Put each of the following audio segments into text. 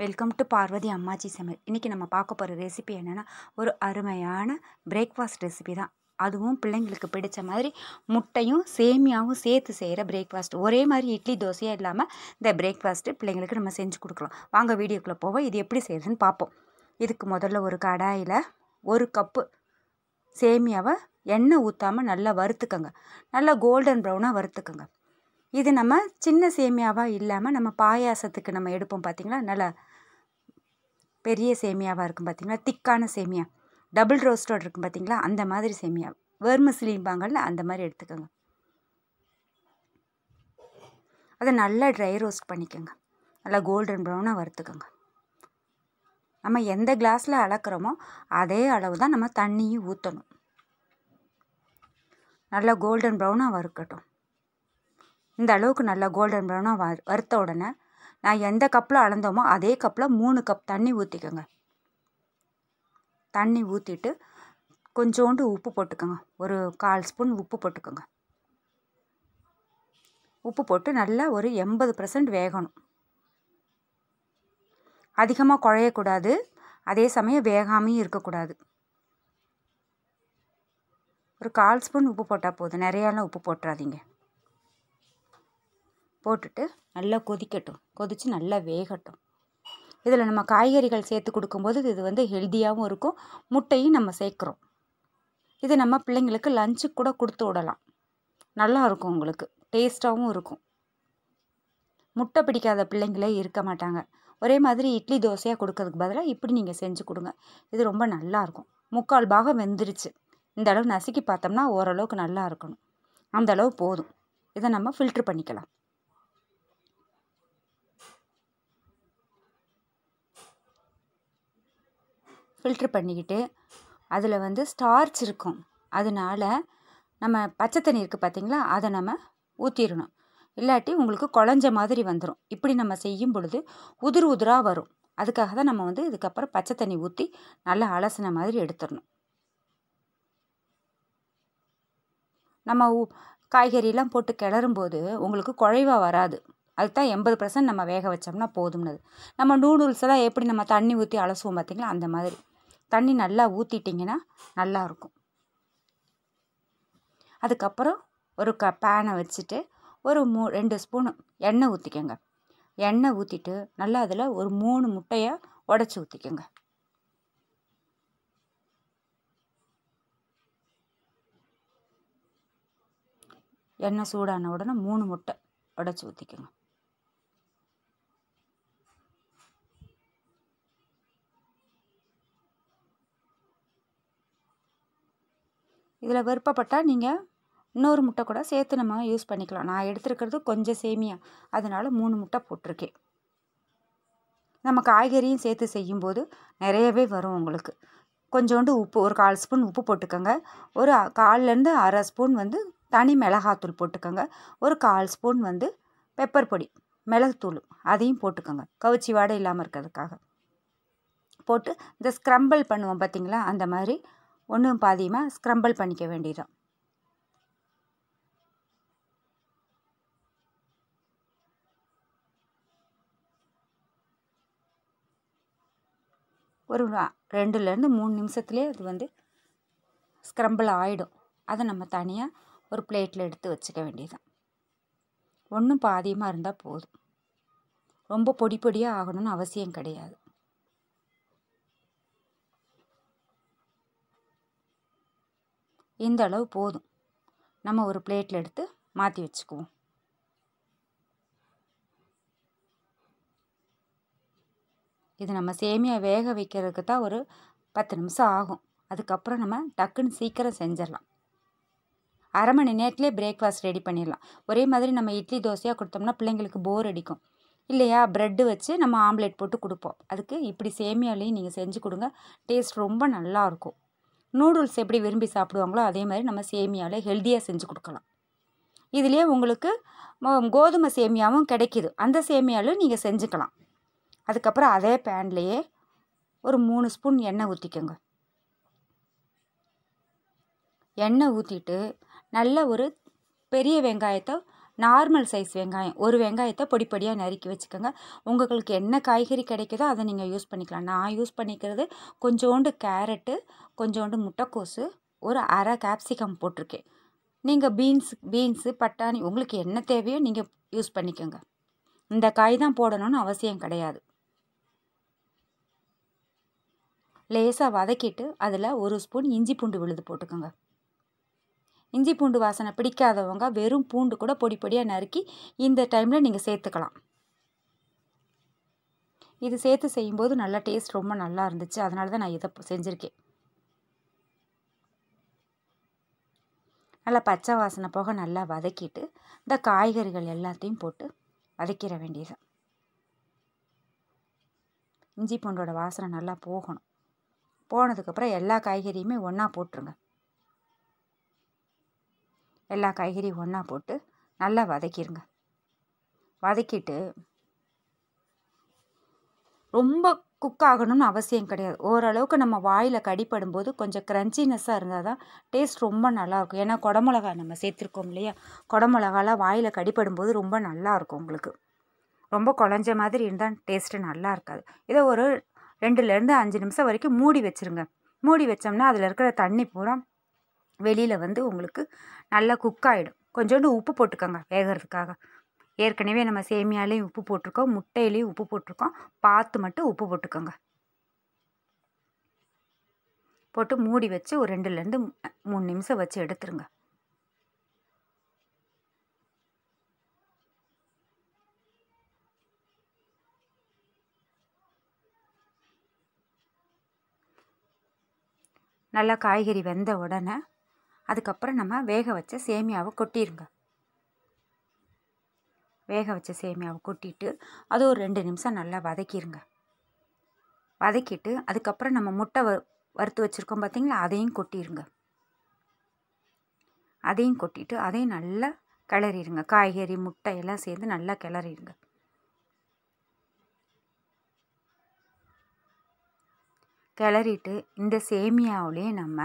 welcome to Parvati அம்மாச்சி சமையல் இன்றைக்கி நம்ம பார்க்க போகிற ரெசிபி என்னென்னா ஒரு அருமையான பிரேக்ஃபாஸ்ட் ரெசிபி தான் அதுவும் பிள்ளைங்களுக்கு பிடிச்ச மாதிரி முட்டையும் சேமியாவும் சேர்த்து செய்கிற பிரேக்ஃபாஸ்ட் ஒரே மாதிரி இட்லி தோசையாக இல்லாமல் இந்த பிரேக்ஃபாஸ்ட்டு பிள்ளைங்களுக்கு நம்ம செஞ்சு கொடுக்கலாம் வாங்க வீடியோக்குள்ளே போவோம் இது எப்படி செய்கிறதுன்னு பார்ப்போம் இதுக்கு முதல்ல ஒரு கடாயில் ஒரு கப்பு சேமியாவை எண்ணெய் ஊற்றாமல் நல்லா வறுத்துக்கோங்க நல்லா கோல்டன் ப்ரௌனாக வறுத்துக்கோங்க இது நம்ம சின்ன சேமியாவாக இல்லாமல் நம்ம பாயாசத்துக்கு நம்ம எடுப்போம் பார்த்திங்களா நல்லா பெரிய சேமியாவாக இருக்கும் பார்த்திங்களா திக்கான சேமியா டபுள் ரோஸ்டோடு இருக்கும் பார்த்திங்களா அந்த மாதிரி சேமியா வேர்மசிலிம்பாங்கள்ல அந்த மாதிரி எடுத்துக்கோங்க அதை நல்லா ட்ரை ரோஸ்ட் பண்ணிக்கோங்க நல்லா கோல்டன் ப்ரௌனாக வறுத்துக்கோங்க நம்ம எந்த கிளாஸில் அளக்குறோமோ அதே அளவு தான் நம்ம தண்ணியும் ஊற்றணும் நல்லா கோல்டன் ப்ரௌனாக வறுக்கட்டும் இந்த அளவுக்கு நல்லா கோல்டன் ப்ரௌனாக வ வறுத்த உடனே நான் எந்த கப்பில் அளந்தோமோ அதே கப்பில் மூணு கப் தண்ணி ஊற்றிக்கோங்க தண்ணி ஊற்றிட்டு கொஞ்சோண்டு உப்பு போட்டுக்கோங்க ஒரு கால் ஸ்பூன் உப்பு போட்டுக்கோங்க உப்பு போட்டு நல்லா ஒரு எண்பது பர்சன்ட் வேகணும் அதிகமாக குழையக்கூடாது அதே சமயம் வேகாமையும் இருக்கக்கூடாது ஒரு கால் ஸ்பூன் உப்பு போட்டால் போதும் நிறையாலாம் உப்பு போட்டுறாதீங்க போட்டுட்டு நல்லா கொதிக்கட்டும் கொதித்து நல்லா வேகட்டும் இதில் நம்ம காய்கறிகள் சேர்த்து கொடுக்கும்போது இது வந்து ஹெல்த்தியாகவும் இருக்கும் முட்டையும் நம்ம சேர்க்குறோம் இது நம்ம பிள்ளைங்களுக்கு லஞ்சு கூட கொடுத்து விடலாம் நல்லா இருக்கும் உங்களுக்கு டேஸ்ட்டாகவும் இருக்கும் முட்டை பிடிக்காத பிள்ளைங்களே இருக்க மாட்டாங்க ஒரே மாதிரி இட்லி தோசையாக கொடுக்கறதுக்கு பதிலாக இப்படி நீங்கள் செஞ்சு கொடுங்க இது ரொம்ப நல்லாயிருக்கும் முக்கால் பாகம் வெந்துருச்சு இந்த அளவு நசுக்கி பார்த்தோம்னா ஓரளவுக்கு நல்லா இருக்கணும் அந்த அளவு போதும் இதை நம்ம ஃபில்ட்ரு பண்ணிக்கலாம் ஃபில்ட்ரு பண்ணிக்கிட்டு அதில் வந்து ஸ்டார்ச் இருக்கும் அதனால நம்ம பச்சை தண்ணி இருக்குது பார்த்திங்களா அதை நம்ம ஊற்றிடணும் இல்லாட்டி உங்களுக்கு குழஞ்ச மாதிரி வந்துடும் இப்படி நம்ம செய்யும் பொழுது உதிர் உதிராக வரும் அதுக்காக தான் நம்ம வந்து இதுக்கப்புறம் பச்சை தண்ணி ஊற்றி நல்லா அலசின மாதிரி எடுத்துடணும் நம்ம காய்கறிலாம் போட்டு கிளறும்போது உங்களுக்கு குழைவாக வராது அதுதான் எண்பது பர்சன்ட் நம்ம வேக வச்சோம்னா போதும்னது நம்ம நூடுல்ஸ் எல்லாம் எப்படி நம்ம தண்ணி ஊற்றி அலசுவோம் பார்த்திங்களா அந்த மாதிரி தண்ணி நல்லா ஊற்றிட்டிங்கன்னா நல்லாயிருக்கும் அதுக்கப்புறம் ஒரு க பேனை வச்சுட்டு ஒரு மூ ரெண்டு ஸ்பூனு எண்ணெய் ஊற்றிக்கோங்க எண்ணெய் ஊற்றிட்டு நல்லா அதில் ஒரு மூணு முட்டையை உடச்சி ஊற்றிக்கோங்க எண்ணெய் சூடான உடனே மூணு முட்டை உடச்சி ஊற்றிக்கோங்க இதில் விருப்பப்பட்டால் நீங்கள் இன்னொரு முட்டை கூட சேர்த்து நம்ம யூஸ் பண்ணிக்கலாம் நான் எடுத்துருக்கிறது கொஞ்சம் சேமியா அதனால் மூணு முட்டை போட்டிருக்கேன் நம்ம காய்கறியும் சேர்த்து செய்யும்போது நிறையவே வரும் உங்களுக்கு கொஞ்சோண்டு உப்பு ஒரு கால் ஸ்பூன் உப்பு போட்டுக்கோங்க ஒரு கால்லேருந்து அரை ஸ்பூன் வந்து தனி மிளகாத்தூள் போட்டுக்கோங்க ஒரு கால் ஸ்பூன் வந்து பெப்பர் பொடி மிளகுத்தூள் அதையும் போட்டுக்கோங்க கவுச்சி வாடை இல்லாமல் இருக்கிறதுக்காக போட்டு இந்த ஸ்க்ரம்பிள் பண்ணுவோம் பார்த்திங்களா அந்த மாதிரி ஒன்றும் பாதியுமாக ஸ்க்ரம்பிள் பண்ணிக்க வேண்டிடும் ஒரு ரெண்டுலேருந்து மூணு நிமிஷத்துலேயே அது வந்து ஸ்க்ரம்பிள் ஆகிடும் அதை நம்ம தனியாக ஒரு பிளேட்டில் எடுத்து வச்சுக்க தான் ஒன்றும் பாதியமாக இருந்தால் போதும் ரொம்ப பொடி பொடியாக ஆகணும்னு அவசியம் கிடையாது இந்த அளவு போதும் நம்ம ஒரு பிளேட்டில் எடுத்து மாற்றி வச்சுக்குவோம் இது நம்ம சேமியா வேக வைக்கிறதுக்கு தான் ஒரு பத்து நிமிஷம் ஆகும் அதுக்கப்புறம் நம்ம டக்குன்னு சீக்கிரம் செஞ்சிடலாம் அரை மணி நேரத்துலேயே பிரேக்ஃபாஸ்ட் ரெடி பண்ணிடலாம் ஒரே மாதிரி நம்ம இட்லி தோசையாக கொடுத்தோம்னா பிள்ளைங்களுக்கு போர் அடிக்கும் இல்லையா ப்ரெட்டு வச்சு நம்ம ஆம்லேட் போட்டு கொடுப்போம் அதுக்கு இப்படி சேமியாலையும் நீங்கள் செஞ்சு கொடுங்க டேஸ்ட் ரொம்ப நல்லாயிருக்கும் நூடுல்ஸ் எப்படி விரும்பி சாப்பிடுவாங்களோ அதே மாதிரி நம்ம சேமியாவில் ஹெல்த்தியாக செஞ்சு கொடுக்கலாம் இதிலே உங்களுக்கு கோதுமை சேமியாவும் கிடைக்கிது அந்த சேமியாவிலும் நீங்கள் செஞ்சுக்கலாம் அதுக்கப்புறம் அதே பேன்லேயே ஒரு மூணு ஸ்பூன் எண்ணெய் ஊற்றிக்கோங்க எண்ணெய் ஊற்றிட்டு நல்ல ஒரு பெரிய வெங்காயத்தை நார்மல் சைஸ் வெங்காயம் ஒரு வெங்காயத்தை பொடி பொடியாக நறுக்கி வச்சுக்கோங்க உங்களுக்கு என்ன காய்கறி கிடைக்குதோ அதை நீங்கள் யூஸ் பண்ணிக்கலாம் நான் யூஸ் பண்ணிக்கிறது கொஞ்சோண்டு கேரட்டு கொஞ்சோண்டு முட்டைக்கோசு ஒரு அரை கேப்சிகம் போட்டிருக்கேன் நீங்கள் பீன்ஸ் பீன்ஸு பட்டாணி உங்களுக்கு என்ன தேவையோ நீங்கள் யூஸ் பண்ணிக்கோங்க இந்த காய் தான் போடணும்னு அவசியம் கிடையாது லேசாக வதக்கிட்டு அதில் ஒரு ஸ்பூன் இஞ்சி பூண்டு விழுது போட்டுக்கோங்க இஞ்சி பூண்டு வாசனை பிடிக்காதவங்க வெறும் பூண்டு கூட பொடி பொடியாக நறுக்கி இந்த டைமில் நீங்கள் சேர்த்துக்கலாம் இது சேர்த்து செய்யும்போது நல்ல டேஸ்ட் ரொம்ப நல்லா இருந்துச்சு அதனால தான் நான் இதை செஞ்சுருக்கேன் நல்லா பச்சை வாசனை போக நல்லா வதக்கிட்டு இந்த காய்கறிகள் எல்லாத்தையும் போட்டு வதக்கிற வேண்டியது இஞ்சி பூண்டோட வாசனை நல்லா போகணும் போனதுக்கப்புறம் எல்லா காய்கறியுமே ஒன்றா போட்டுருங்க எல்லா காய்கறியும் ஒன்றா போட்டு நல்லா வதக்கிடுங்க வதக்கிட்டு ரொம்ப குக் ஆகணும்னு அவசியம் கிடையாது ஓரளவுக்கு நம்ம வாயில் கடிப்படும் போது கொஞ்சம் க்ரன்ச்சினஸ்ஸாக இருந்தால் தான் டேஸ்ட் ரொம்ப நல்லாயிருக்கும் ஏன்னா குடமிளகா நம்ம சேர்த்துருக்கோம் இல்லையா குடமிளகாலாம் வாயில் கடிப்படும் போது ரொம்ப நல்லாயிருக்கும் உங்களுக்கு ரொம்ப குழஞ்ச மாதிரி இருந்தால் டேஸ்ட்டு நல்லா இருக்காது இதை ஒரு ரெண்டுலேருந்து அஞ்சு நிமிஷம் வரைக்கும் மூடி வச்சுருங்க மூடி வச்சோம்னா அதில் இருக்கிற தண்ணி பூரா வெளியில் வந்து உங்களுக்கு நல்லா குக் ஆகிடும் கொஞ்சோண்டு உப்பு போட்டுக்கோங்க வேகிறதுக்காக ஏற்கனவே நம்ம சேமியாலேயும் உப்பு போட்டிருக்கோம் முட்டையிலையும் உப்பு போட்டிருக்கோம் பார்த்து மட்டும் உப்பு போட்டுக்கோங்க போட்டு மூடி வச்சு ஒரு ரெண்டுலேருந்து மூணு நிமிஷம் வச்சு எடுத்துருங்க நல்லா காய்கறி வெந்த உடனே அதுக்கப்புறம் நம்ம வேக வச்ச சேமியாவை கொட்டிடுங்க வேக வச்ச சேமியாவை கொட்டிட்டு அது ஒரு ரெண்டு நிமிஷம் நல்லா வதக்கிடுங்க வதக்கிட்டு அதுக்கப்புறம் நம்ம முட்டை வ வறுத்து வச்சுருக்கோம் பார்த்திங்களா அதையும் கொட்டிடுங்க அதையும் கொட்டிட்டு அதையும் நல்லா கிளறிடுங்க காய்கறி முட்டை எல்லாம் சேர்ந்து நல்லா கிளறிடுங்க கிளறிட்டு இந்த சேமியாவிலே நம்ம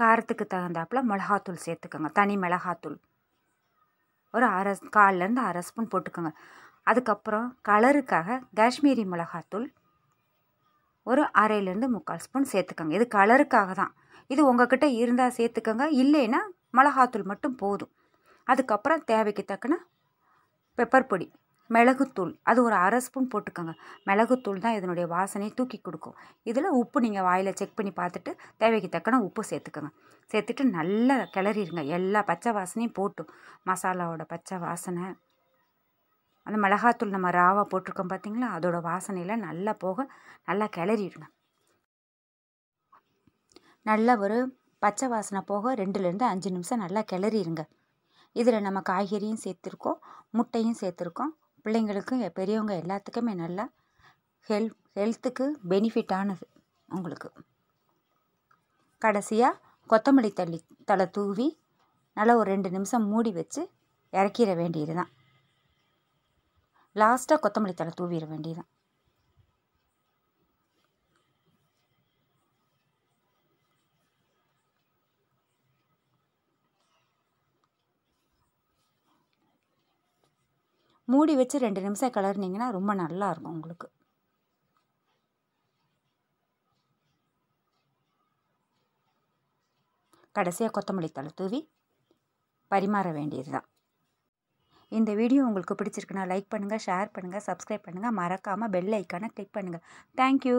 காரத்துக்கு தகுந்தாப்பில் மிளகாத்தூள் சேர்த்துக்கோங்க தனி மிளகாத்தூள் ஒரு அரை காலிலேருந்து அரை ஸ்பூன் போட்டுக்கோங்க அதுக்கப்புறம் கலருக்காக காஷ்மீரி மிளகாத்தூள் ஒரு அரையிலேருந்து முக்கால் ஸ்பூன் சேர்த்துக்கோங்க இது கலருக்காக தான் இது உங்ககிட்ட இருந்தால் சேர்த்துக்கோங்க இல்லைன்னா மிளகாத்தூள் மட்டும் போதும் அதுக்கப்புறம் தேவைக்கு தக்கன பெப்பர் பொடி மிளகுத்தூள் அது ஒரு அரை ஸ்பூன் போட்டுக்கோங்க மிளகுத்தூள் தான் இதனுடைய வாசனையை தூக்கி கொடுக்கும் இதில் உப்பு நீங்கள் வாயில் செக் பண்ணி பார்த்துட்டு தேவைக்கு தக்கன உப்பு சேர்த்துக்கோங்க சேர்த்துட்டு நல்லா கிளறிடுங்க எல்லா பச்சை வாசனையும் போட்டும் மசாலாவோட பச்சை வாசனை அந்த மிளகாத்தூள் நம்ம ராவாக போட்டிருக்கோம் பார்த்திங்களா அதோட வாசனையில் நல்லா போக நல்லா கிளறிடுங்க நல்லா ஒரு பச்சை வாசனை போக ரெண்டுலேருந்து அஞ்சு நிமிஷம் நல்லா கிளறிடுங்க இதில் நம்ம காய்கறியும் சேர்த்துருக்கோம் முட்டையும் சேர்த்துருக்கோம் பிள்ளைங்களுக்கும் பெரியவங்க எல்லாத்துக்குமே நல்லா ஹெல் ஹெல்த்துக்கு பெனிஃபிட்டானது உங்களுக்கு கடைசியாக கொத்தமல்லி தள்ளி தலை தூவி நல்லா ஒரு ரெண்டு நிமிஷம் மூடி வச்சு இறக்கிட வேண்டியது தான் லாஸ்ட்டாக கொத்தமல்லி தலை தூவிட வேண்டியது தான் மூடி வச்சு ரெண்டு நிமிஷம் கிளறினீங்கன்னா ரொம்ப நல்லாயிருக்கும் உங்களுக்கு கடைசியாக கொத்தமல்லி தலை தூவி பரிமாற வேண்டியது தான் இந்த வீடியோ உங்களுக்கு பிடிச்சிருக்குன்னா லைக் பண்ணுங்கள் ஷேர் பண்ணுங்கள் சப்ஸ்கிரைப் பண்ணுங்கள் மறக்காமல் பெல் ஐக்கானை கிளிக் பண்ணுங்கள் தேங்க்யூ